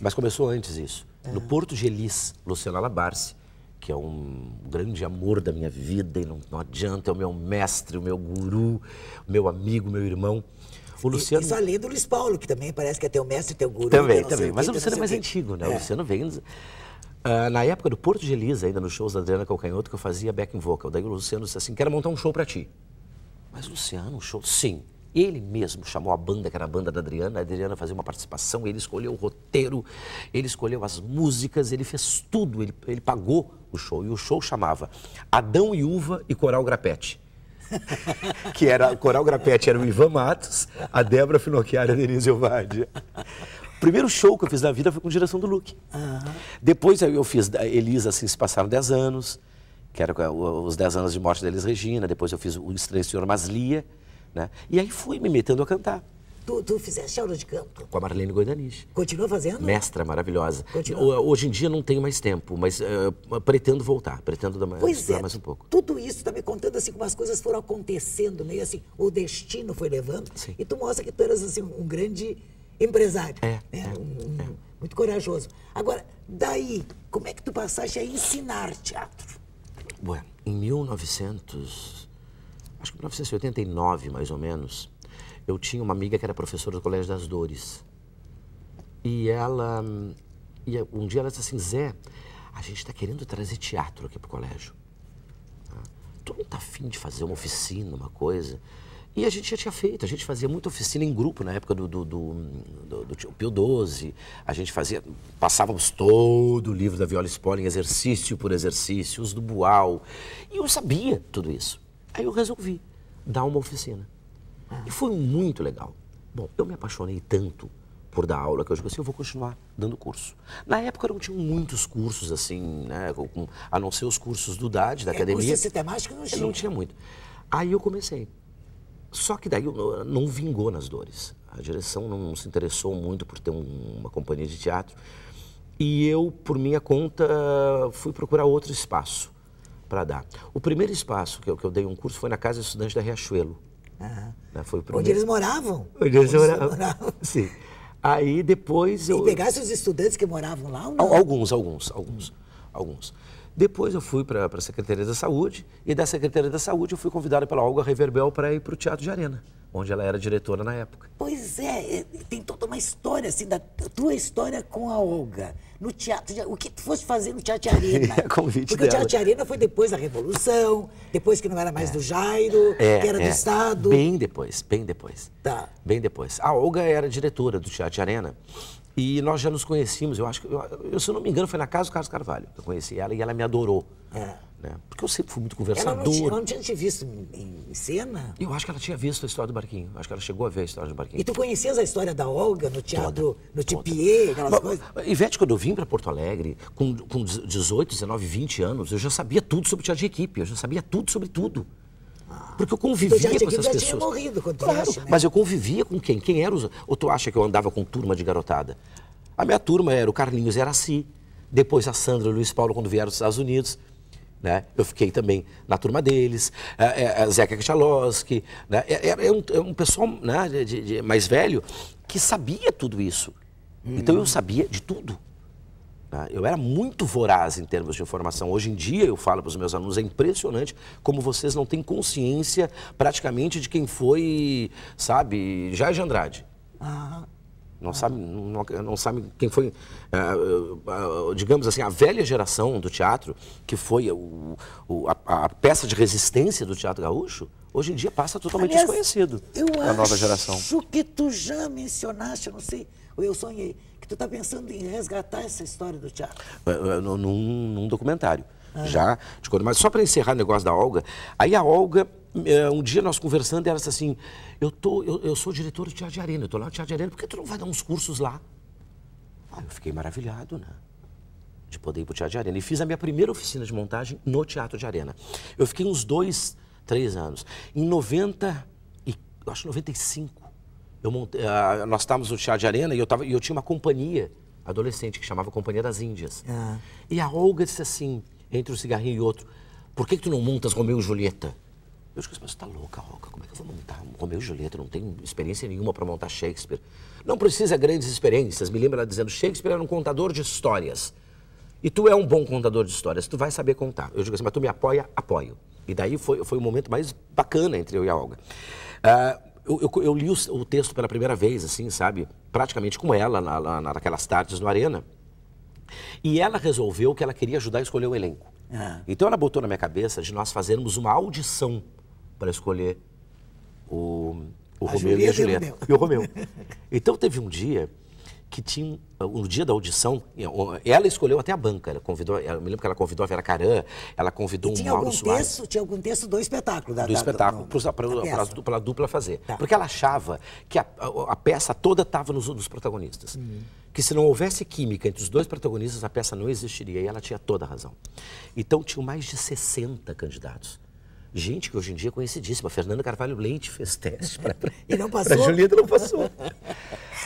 Mas começou antes isso. É. No Porto Gelis, Luciano Labarce, que é um grande amor da minha vida, e não, não, adianta, é o meu mestre, o meu guru, o meu amigo, meu irmão. O Luciano... Isso além do Luiz Paulo, que também parece que é teu mestre, teu guru. Também, também. Mas o Luciano é mais antigo, né? É. O Luciano vem... Uh, na época do Porto de Elisa, ainda nos shows da Adriana Calcanhoto, que eu fazia backing vocal. Daí o Luciano disse assim, quero montar um show para ti. Mas, Luciano, um show? Sim. Ele mesmo chamou a banda, que era a banda da Adriana, a Adriana fazia uma participação, ele escolheu o roteiro, ele escolheu as músicas, ele fez tudo, ele, ele pagou o show. E o show chamava Adão e Uva e Coral Grapete. que era, Coral Grapete era o Ivan Matos, a Débora Finocchiara e a Denise Elvadia. O primeiro show que eu fiz na vida foi com direção do Luke. Uhum. Depois eu fiz, Elisa, assim, se passaram 10 anos, que era os 10 anos de morte da Elis Regina, depois eu fiz o Estranho Senhor Maslia, né? E aí fui me metendo a cantar. Tu, tu fizeste aula de canto? Com a Marlene Goidanis. Continua fazendo? Mestra maravilhosa. Continua. Hoje em dia não tenho mais tempo, mas uh, pretendo voltar, pretendo dar mais, pois é, mais um pouco. Tudo isso está me contando assim como as coisas foram acontecendo, meio assim, o destino foi levando. Sim. E tu mostra que tu eras assim um grande empresário. É, né? é, um, é. Muito corajoso. Agora, daí, como é que tu passaste a ensinar teatro? Ué, em 1900 acho que 1989, mais ou menos, eu tinha uma amiga que era professora do Colégio das Dores. E ela. E um dia ela disse assim: Zé, a gente está querendo trazer teatro aqui para o colégio. Ah, tu não tá afim de fazer uma oficina, uma coisa? E a gente já tinha feito, a gente fazia muita oficina em grupo na época do, do, do, do, do Pio 12. A gente fazia, passávamos todo o livro da Viola Spolin, exercício por exercício, os do Bual. E eu sabia tudo isso. Aí eu resolvi dar uma oficina. Ah. E foi muito legal. Bom, eu me apaixonei tanto por dar aula que eu digo assim, eu vou continuar dando curso. Na época não tinham muitos cursos assim, né, a não ser os cursos do DAD, da é, academia. Curso temática não tinha. Não tinha muito. Aí eu comecei. Só que daí eu, não vingou nas dores. A direção não se interessou muito por ter uma companhia de teatro. E eu, por minha conta, fui procurar outro espaço para dar. O primeiro espaço que eu, que eu dei um curso foi na Casa Estudante da Riachuelo. Né, foi o primeiro... Onde eles moravam. Onde eles, moravam. moravam. Sim. Aí depois eu. E pegasse os estudantes que moravam lá ou não? Alguns, alguns, alguns. alguns. Depois eu fui para a Secretaria da Saúde e da Secretaria da Saúde eu fui convidada pela Olga Reverbel para ir para o Teatro de Arena, onde ela era diretora na época. Pois é, é, tem toda uma história assim da tua história com a Olga no teatro, de, o que tu fosse fazer no teatro de arena. É convite Porque dela. o teatro de arena foi depois da revolução, depois que não era mais é. do Jairo, é, que era é. do Estado. Bem depois, bem depois. Tá. Bem depois. A Olga era diretora do teatro de arena e nós já nos conhecíamos, eu acho que, eu, se eu não me engano, foi na casa do Carlos Carvalho. Eu conheci ela e ela me adorou. É. Né? Porque eu sempre fui muito conversador. Ela não tinha, não tinha te visto em, em, cena? Eu acho que ela tinha visto a história do Barquinho. Acho que ela chegou a ver a história do Barquinho. E tu conhecias a história da Olga no teatro, toda, no Tipier, aquelas Mas, coisas? Ivete, quando eu vim para Porto Alegre, com, com 18, 19, 20 anos, eu já sabia tudo sobre o teatro de equipe. Eu já sabia tudo sobre tudo. Porque eu convivia com essas pessoas. morrido quando claro, né? Mas eu convivia com quem? Quem era os. Ou tu acha que eu andava com turma de garotada? A minha turma era o Carlinhos era assim. Depois a Sandra e o Luiz Paulo, quando vieram dos Estados Unidos. Né? Eu fiquei também na turma deles, é, é, é Zeca Kichalowski, né? era, é, é, é, um, um, pessoal né, de, de, mais velho que sabia tudo isso. Hum. Então eu uhum. sabia de tudo. Né? Eu era muito voraz em termos de informação. Hoje em dia, eu falo para os meus alunos, é impressionante como vocês não têm consciência praticamente de quem foi, sabe, Jair de Andrade. Ah. Não sabe, não, não sabe quem foi, uh, uh, digamos assim, a velha geração do teatro, que foi o, o, a, a, peça de resistência do teatro gaúcho, hoje em dia passa totalmente Aliás, desconhecido. Eu a nova geração. acho que tu já mencionaste, eu não sei, ou eu sonhei, que tu está pensando em resgatar essa história do teatro. Uh, num, num, documentário, ah. já. De quando, mas só para encerrar o negócio da Olga, aí a Olga é, um dia nós conversando, ela disse assim: eu, tô, eu, eu sou diretor de teatro de arena, eu estou lá no teatro de arena, por que tu não vai dar uns cursos lá? Ah, eu fiquei maravilhado, né? De poder ir para o teatro de arena. E fiz a minha primeira oficina de montagem no teatro de arena. Eu fiquei uns dois, três anos. Em 90, e, eu acho 95, eu montei, uh, ah, nós estávamos no teatro de arena e eu, tava, e eu tinha uma companhia adolescente que chamava Companhia das Índias. Ah. E a Olga disse assim, entre um cigarrinho e outro: por que, que tu não montas Romeu e Julieta? Eu disse, mas você tá louca, Roca, como é que eu vou montar um Romeu e Julieta? Eu não tenho experiência nenhuma para montar Shakespeare. Não precisa grandes experiências. Me lembra ela dizendo, Shakespeare era um contador de histórias. E tu é um bom contador de histórias, tu vai saber contar. Eu digo assim, mas tu me apoia? Apoio. E daí foi, foi o momento mais bacana entre eu e a Olga. Uh, eu, eu, eu, li o, o, texto pela primeira vez, assim, sabe? Praticamente com ela, na, na, naquelas tardes no Arena. E ela resolveu que ela queria ajudar a escolher o elenco. Ah. Então ela botou na minha cabeça de nós fazermos uma audição para escolher o, o Romeu Julieta e a Julieta. E, o Romeu. Então teve um dia que tinha no dia da audição, ela escolheu até a banca, ela convidou, eu me lembro que ela convidou a Vera Caran, ela convidou um Mauro Soares. Texto, tinha algum texto do espetáculo. Da, do espetáculo, para a dupla fazer. Tá. Porque ela achava que a, a, a peça toda estava nos, nos protagonistas. Uhum. Que se não houvesse química entre os dois protagonistas, a peça não existiria. E ela tinha toda a razão. Então, tinham mais de 60 candidatos. Gente que hoje em dia é conhecidíssima. Fernanda Carvalho Leite fez teste para. e não passou. A Julieta não passou.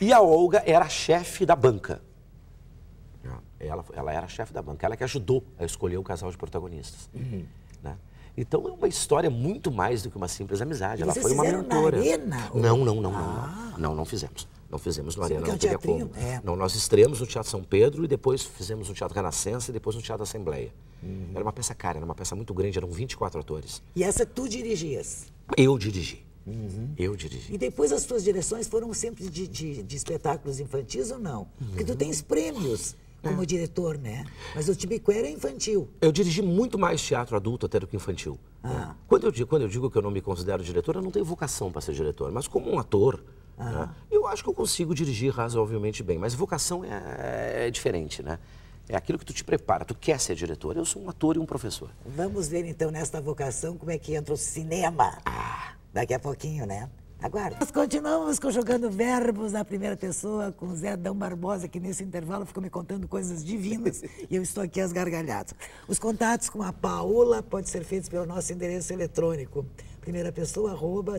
e a Olga era a chefe da banca. Ah, ela, ela era a chefe da banca, ela que ajudou a escolher o casal de protagonistas. Uhum. Né? Então é uma história muito mais do que uma simples amizade. E ela foi uma mentora. Na arena, ou... Não, não, não, ah. não, não. Não, não fizemos. Então fizemos no Arena não teria como. É. Não, nós estreamos no Teatro São Pedro e depois fizemos no Teatro Renascença e depois no Teatro Assembleia. Uhum. Era uma peça cara, era uma peça muito grande, eram 24 atores. E essa tu dirigias? Eu dirigi. Uhum. Eu dirigi. E depois as tuas direções foram sempre de, de, de espetáculos infantis ou não? Uhum. Porque tu uhum. tens prêmios como é. diretor, né? Mas o Tibiquera era infantil. Eu dirigi muito mais teatro adulto até do que infantil. Né? Ah. Quando, eu, quando eu digo que eu não me considero diretor, eu não tenho vocação para ser diretor. Mas como um ator, ah. Né? Eu acho que eu consigo dirigir razoavelmente bem, mas vocação é, é diferente, né? É aquilo que tu te prepara, tu quer ser diretor. Eu sou um ator e um professor. Vamos ver então nesta vocação como é que entra o cinema. Ah. Daqui a pouquinho, né? Agora, nós continuamos conjugando verbos na primeira pessoa com o Zé Dão Barbosa, que nesse intervalo ficou me contando coisas divinas e eu estou aqui às gargalhadas. Os contatos com a Paola podem ser feitos pelo nosso endereço eletrônico, primeira pessoa, arroba,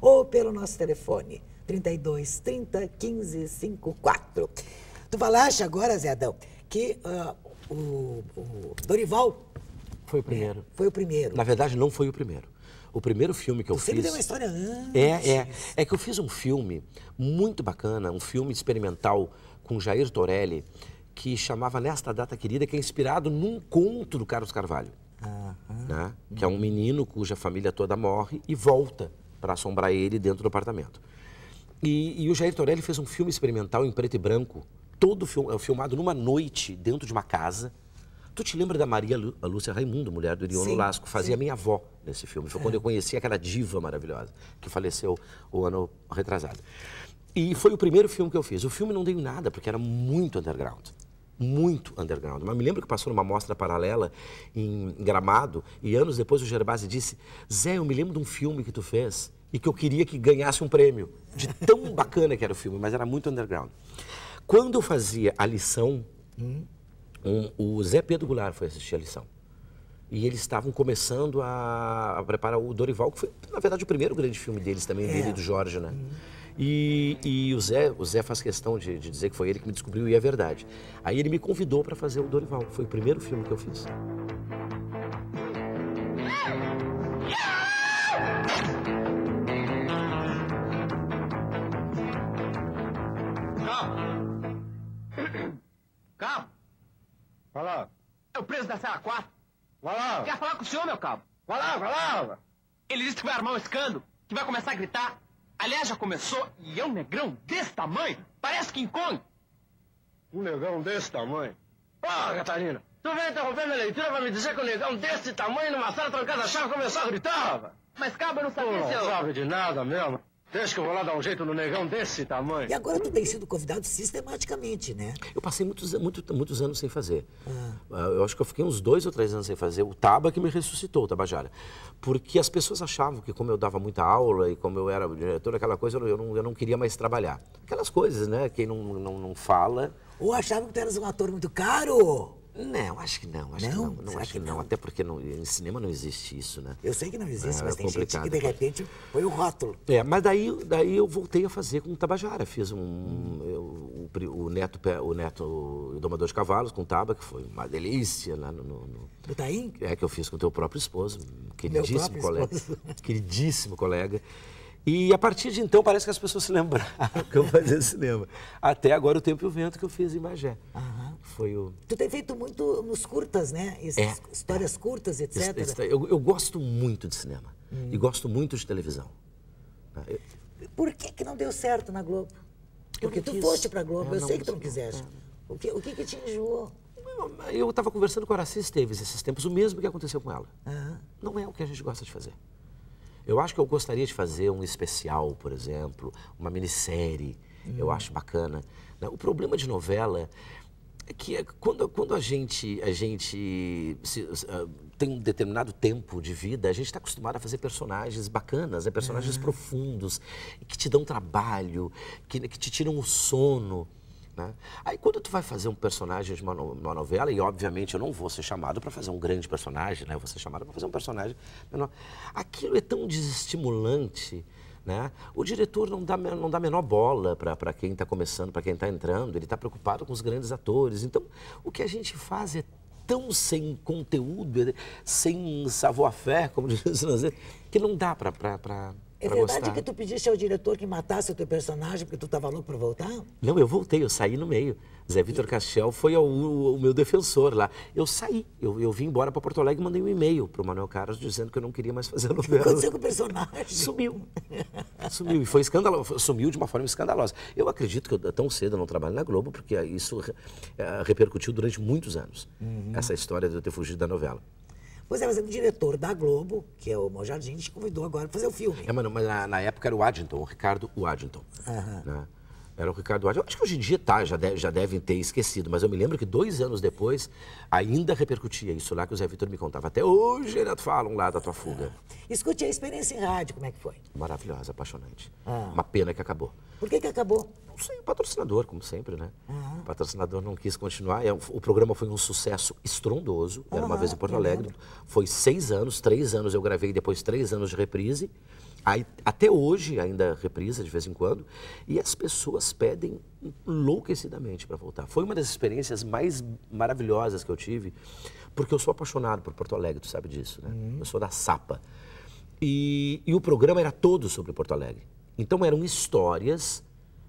ou pelo nosso telefone 32 30 15 54. Tu falaste agora, Zé Adão, que uh, o, o, Dorival. Foi o primeiro. É, foi o primeiro. Na verdade, não foi o primeiro. O primeiro filme que eu sempre fiz. Deu uma história é, antes. É, é. É que eu fiz um filme muito bacana, um filme experimental com Jair Torelli, que chamava Nesta Data Querida, que é inspirado num conto do Carlos Carvalho. Né? Que é um menino cuja família toda morre e volta para assombrar ele dentro do apartamento. E, e, o Jair Torelli fez um filme experimental em preto e branco, todo film, é, filmado numa noite dentro de uma casa. Tu te lembra da Maria Lu, Lúcia Raimundo, mulher do Iriono Lasco? Fazia sim. minha avó nesse filme. Foi quando eu conheci aquela diva maravilhosa que faleceu o ano retrasado. E foi o primeiro filme que eu fiz. O filme não deu nada, porque era muito underground muito underground. Mas me lembro que passou numa mostra paralela em Gramado e anos depois o Gervásio disse: Zé, eu me lembro de um filme que tu fez e que eu queria que ganhasse um prêmio. De tão bacana que era o filme, mas era muito underground. Quando eu fazia a lição, um, o Zé Pedro Goulart foi assistir a lição. E eles estavam começando a, a preparar o Dorival, que foi, na verdade, o primeiro grande filme deles também, é. dele e do Jorge, né? Uhum. E, e o, Zé, o Zé faz questão de, de dizer que foi ele que me descobriu e é verdade. Aí ele me convidou para fazer o Dorival. Foi o primeiro filme que eu fiz. Calma. Vai lá. É o preso da sala 4. Vai lá. Quer falar com o senhor, meu cabo? Vai lá, vai lá. Ele disse que vai armar um escândalo, que vai começar a gritar, Aliás, já começou e é um negrão desse tamanho? Parece King Kong. Um negão desse tamanho? Porra, Catarina, tu vem interromper minha leitura pra me dizer que um negão desse tamanho numa sala trancada a chave começou a gritar, Mas caba não sabia, seu... não sabe de nada mesmo. Deixa que eu vou lá dar um jeito no negão desse tamanho. E agora tu tem sido convidado sistematicamente, né? Eu passei muitos, muito, muitos anos sem fazer. Ah. ah. Eu acho que eu fiquei uns dois ou três anos sem fazer. O Taba que me ressuscitou, o Tabajara. Porque as pessoas achavam que como eu dava muita aula e como eu era diretor, aquela coisa, eu não, eu não queria mais trabalhar. Aquelas coisas, né? Quem não, não, não fala... Ou achavam que tu eras um ator muito caro. Não, acho que não. Acho não, que não, não acho que, que não. não. Até porque não, em cinema não existe isso, né? Eu sei que não existe, é, mas é tem complicado. gente que de repente foi o rótulo. É, mas daí, daí eu voltei a fazer com o Tabajara. Fiz um. Eu, o, o, Neto, o Neto o Domador de Cavalos com Taba, que foi uma delícia lá no. no, no... É, que eu fiz com o teu próprio esposo, queridíssimo colega. Esposo. Queridíssimo colega. E a partir de então parece que as pessoas se lembraram que eu fazia cinema. Até agora o Tempo e o Vento que eu fiz em Magé. Aham. Foi o... Tu tem feito muito nos curtas, né? é, histórias é. curtas, etc. eu, eu, gosto muito de cinema hum. e gosto muito de televisão. Né? Eu... Por que, que não deu certo na Globo? Porque tu quis. foste para Globo, é, eu sei que tu não quiseste. É. O que, o que, que te enjoou? Eu estava conversando com a Aracis Esteves esses tempos, o mesmo que aconteceu com ela. Uhum. Não é o que a gente gosta de fazer. Eu acho que eu gostaria de fazer um especial, por exemplo, uma minissérie. Uhum. Eu hum. acho bacana. Né? O problema de novela que é quando, quando a gente, a gente se, uh, tem um determinado tempo de vida, a gente está acostumado a fazer personagens bacanas, né? personagens é. profundos, que te dão trabalho, que, né, que te tiram o sono. Né? Aí quando tu vai fazer um personagem de uma, uma novela, e obviamente eu não vou ser chamado para fazer um grande personagem, né? eu vou ser chamado para fazer um personagem menor. Aquilo é tão desestimulante né? O diretor não dá, não dá menor bola para quem está começando, para quem está entrando, ele está preocupado com os grandes atores. Então, o que a gente faz é tão sem conteúdo, sem savoir-faire, como diz o que não dá para é verdade gostar. que tu pediste ao diretor que matasse o teu personagem porque tu estava louco para voltar? Não, eu voltei, eu saí no meio. Zé Vitor e... Castel foi o, meu defensor lá. Eu saí, eu, eu vim embora para Porto Alegre e mandei um e-mail para o Manuel Carlos dizendo que eu não queria mais fazer a novela. O que aconteceu com o personagem? Sumiu. Sumiu. E foi escandaloso. Sumiu de uma forma escandalosa. Eu acredito que eu tão cedo eu não trabalho na Globo porque isso eh, repercutiu durante muitos anos. Uhum. Essa história de eu ter fugido da novela. Pois é, mas o é diretor da Globo, que é o Mojardin, te convidou agora para fazer o filme. É, mano, mas na, na época era o Addington, o Ricardo o Uhum. Né? Era o Ricardo Duarte. Eu acho que hoje em dia tá, já, deve, já devem ter esquecido, mas eu me lembro que dois anos depois ainda repercutia isso lá que o Zé Vitor me contava. Até hoje eles falam lá da tua fuga. Ah. Escute a experiência em rádio, como é que foi? Maravilhosa, apaixonante. Ah. Uma pena que acabou. Por que, que acabou? Não sei, o patrocinador, como sempre, né? Uhum. Ah. O patrocinador não quis continuar. É o programa foi um sucesso estrondoso. Era uma ah, vez em Porto Alegre. Foi seis anos, três anos eu gravei, depois três anos de reprise até hoje ainda é reprisa de vez em quando, e as pessoas pedem enlouquecidamente para voltar. Foi uma das experiências mais maravilhosas que eu tive, porque eu sou apaixonado por Porto Alegre, tu sabe disso, né? Uhum. Eu sou da Sapa. E, e, o programa era todo sobre Porto Alegre. Então eram histórias,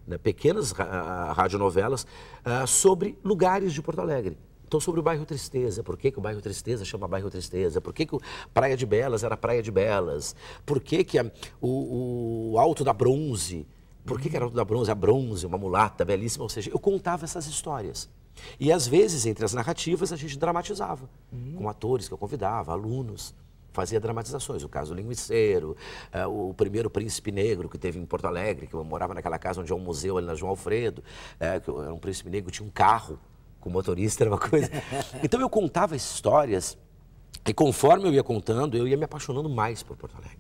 né, pequenas radionovelas, uh, sobre lugares de Porto Alegre. Então, sobre o bairro Tristeza, por que, que o bairro Tristeza chama bairro Tristeza? Por que, que o Praia de Belas era Praia de Belas? Por que, que a, o, o Alto da Bronze, por que, que era Alto da Bronze? A Bronze, uma mulata belíssima, ou seja, eu contava essas histórias. E às vezes, entre as narrativas, a gente dramatizava, uhum. com atores que eu convidava, alunos fazia dramatizações. O caso do Linguiceiro, uh, o primeiro Príncipe Negro que teve em Porto Alegre, que eu morava naquela casa onde é um museu ali na João Alfredo, uh, que era um príncipe negro, tinha um carro com motorista era uma coisa. Então eu contava histórias e conforme eu ia contando, eu ia me apaixonando mais por Porto Alegre.